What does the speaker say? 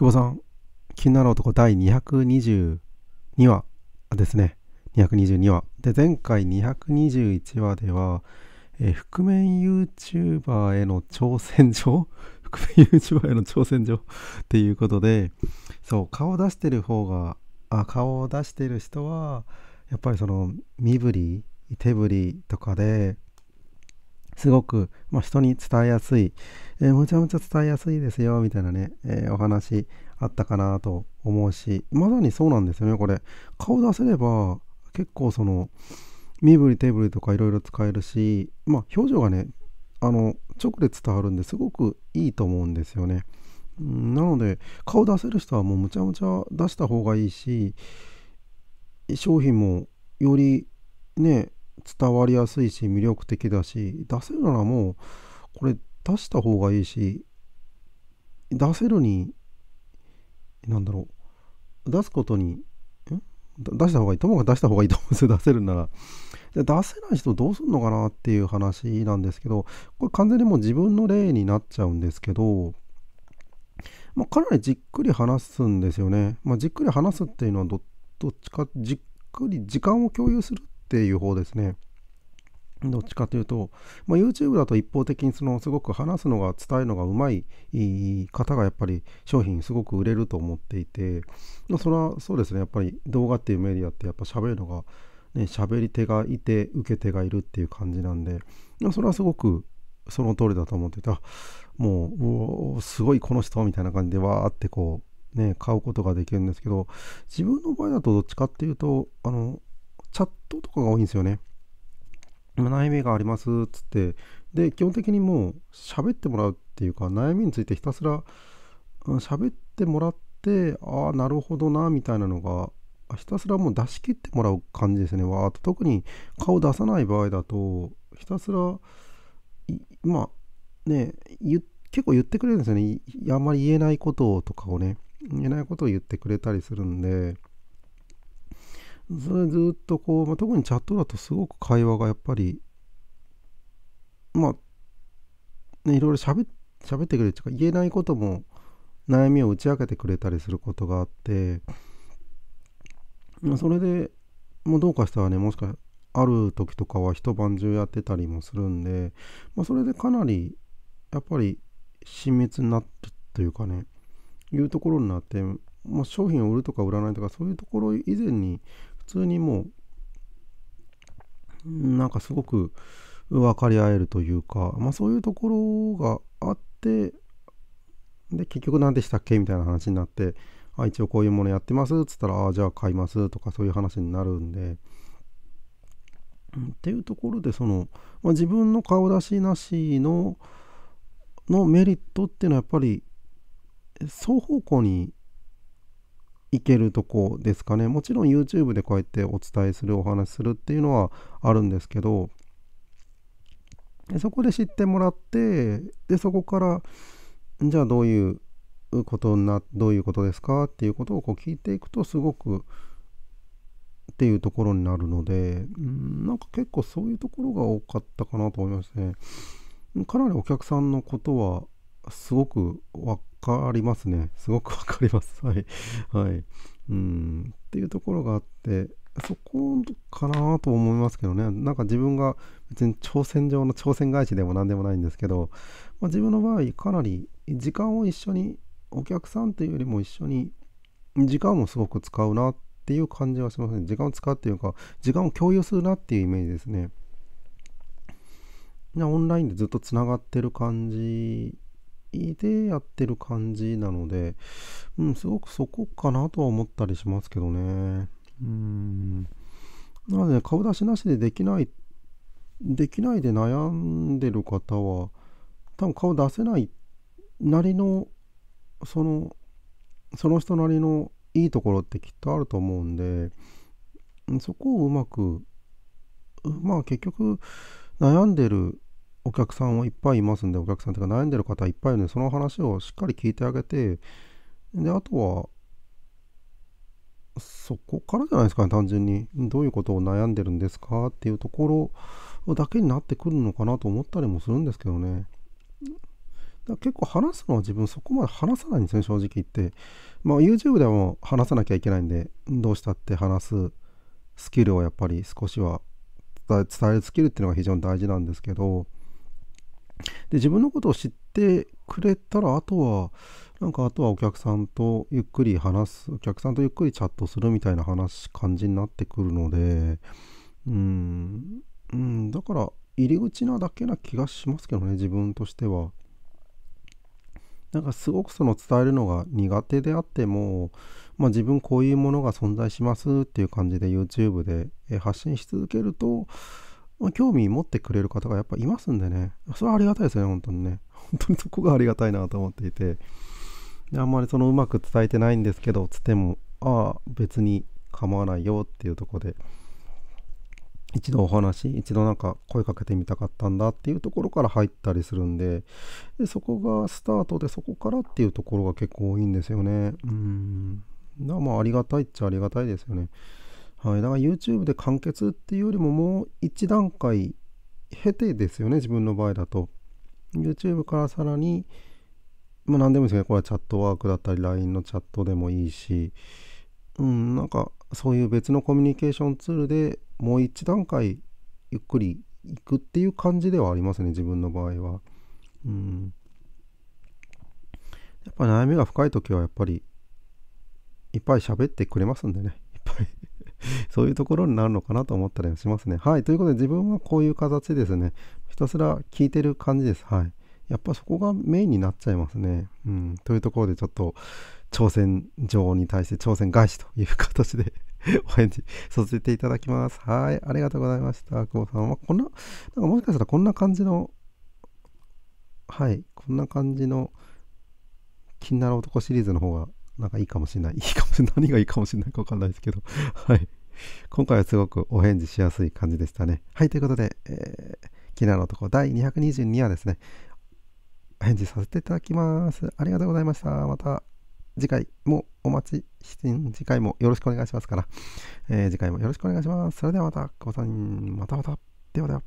久保さん、気になる男第222話ですね。222話。で、前回221話では、えー、覆面 YouTuber への挑戦状 覆面 YouTuber への挑戦状っていうことで、そう、顔出してる方が、あ、顔を出してる人は、やっぱりその身振り、手振りとかで、すごく、まあ、人に伝えやすい、えー、むちゃむちゃ伝えやすいですよ、みたいなね、えー、お話あったかなと思うし、まさにそうなんですよね、これ。顔出せれば、結構その、身振り手振りとかいろいろ使えるし、まあ、表情がね、あの、直で伝わるんですごくいいと思うんですよね。なので、顔出せる人はもうむちゃむちゃ出した方がいいし、商品もよりね、伝わりやすいし魅力的だし出せるならもうこれ出した方がいいし出せるに何だろう出すことに出した方がいいとから、出した方がいいと思うんですよ 出せるならで出せない人どうすんのかなっていう話なんですけどこれ完全にもう自分の例になっちゃうんですけど、まあ、かなりじっくり話すんですよね、まあ、じっくり話すっていうのはどっちかじっくり時間を共有するっっていう方ですね。どっちかというと、まあ、YouTube だと一方的にそのすごく話すのが伝えるのがうまい方がやっぱり商品すごく売れると思っていて、まあ、それはそうですねやっぱり動画っていうメディアってやっぱ喋るのがね喋り手がいて受け手がいるっていう感じなんで、まあ、それはすごくその通りだと思ってたもうすごいこの人みたいな感じでわーってこうね買うことができるんですけど自分の場合だとどっちかっていうとあのチャットとかが多いんですよね。悩みがありますっつって、で、基本的にもう喋ってもらうっていうか、悩みについてひたすら喋ってもらって、ああ、なるほどな、みたいなのが、ひたすらもう出し切ってもらう感じですね。わーっと特に顔出さない場合だと、ひたすら、まあ、ね、結構言ってくれるんですよね。あんまり言えないこととかをね、言えないことを言ってくれたりするんで、ずっとこう、まあ、特にチャットだとすごく会話がやっぱり、まあ、ね、いろいろ喋喋ってくれるというか、言えないことも、悩みを打ち明けてくれたりすることがあって、まあ、それでもうどうかしたらね、もしかある時とかは一晩中やってたりもするんで、まあ、それでかなり、やっぱり親密になるというかね、いうところになって、まあ、商品を売るとか売らないとかそういうところ以前に通にもうなんかすごく分かり合えるというか、まあ、そういうところがあってで結局何でしたっけみたいな話になってあ一応こういうものやってますっつったらあじゃあ買いますとかそういう話になるんでっていうところでその、まあ、自分の顔出しなしののメリットっていうのはやっぱり双方向にいけるとこですかねもちろん YouTube でこうやってお伝えするお話するっていうのはあるんですけどそこで知ってもらってでそこからじゃあどういうことなどういうことですかっていうことをこう聞いていくとすごくっていうところになるのでんなんか結構そういうところが多かったかなと思いますねかなりお客さんのことはすごく分かりますね。すごくわかります。はい。はい。うん。っていうところがあって、そこかなと思いますけどね。なんか自分が別に挑戦状の挑戦返しでも何でもないんですけど、まあ、自分の場合かなり時間を一緒にお客さんというよりも一緒に時間もすごく使うなっていう感じはしますね。時間を使うっていうか、時間を共有するなっていうイメージですね。オンラインでずっとつながってる感じでやってる感じなので、うん、すごくそこかなとは思ったりしますけどね。うん。なので、ね、顔出しなしでできない、できないで悩んでる方は、多分顔出せないなりの、その、その人なりのいいところってきっとあると思うんで、そこをうまく、まあ結局、悩んでるお客さんはいっぱいいますんで、お客さんとか悩んでる方いっぱいいるので、その話をしっかり聞いてあげて、で、あとは、そこからじゃないですかね、単純に。どういうことを悩んでるんですかっていうところだけになってくるのかなと思ったりもするんですけどね。だ結構話すのは自分そこまで話さないんですね、正直言って。まあ YouTube でも話さなきゃいけないんで、どうしたって話すスキルをやっぱり少しは伝えるスキルっていうのが非常に大事なんですけど、で自分のことを知ってくれたらあとはなんかあとはお客さんとゆっくり話すお客さんとゆっくりチャットするみたいな話感じになってくるのでうんうんだから入り口なだけな気がしますけどね自分としてはなんかすごくその伝えるのが苦手であっても、まあ、自分こういうものが存在しますっていう感じで YouTube で発信し続けると興味持ってくれる方がやっぱいますんでね、それはありがたいですよね、本当にね。本当にそこがありがたいなと思っていて、あんまりそのうまく伝えてないんですけど、つっても、ああ、別に構わないよっていうとこで、一度お話、一度なんか声かけてみたかったんだっていうところから入ったりするんで、でそこがスタートで、そこからっていうところが結構多いんですよね。うん。まあ、ありがたいっちゃありがたいですよね。はい、だから YouTube で完結っていうよりももう一段階経てですよね、自分の場合だと。YouTube からさらに、まあ何でもいいですけど、これはチャットワークだったり、LINE のチャットでもいいし、うん、なんかそういう別のコミュニケーションツールでもう一段階ゆっくりいくっていう感じではありますね、自分の場合は。うん。やっぱ悩みが深い時はやっぱりいっぱい喋ってくれますんでね。そういうところになるのかなと思ったりしますね。はい。ということで、自分はこういう形ですね。ひたすら聞いてる感じです。はい。やっぱそこがメインになっちゃいますね。うん。というところで、ちょっと、挑戦女王に対して挑戦返しという形で お返事させていただきます。はい。ありがとうございました。久保さんは、こんな、なんかもしかしたらこんな感じの、はい。こんな感じの、気になる男シリーズの方がなんかいいかもしれない。いいかもしれない。何がいいかもしれないかわかんないですけど。はい。今回はすごくお返事しやすい感じでしたね。はい、ということで、えー、気になる男第222話ですね、お返事させていただきます。ありがとうございました。また次回もお待ちして、次回もよろしくお願いしますから、えー、次回もよろしくお願いします。それではまた、ごさん、またまた。ではでは。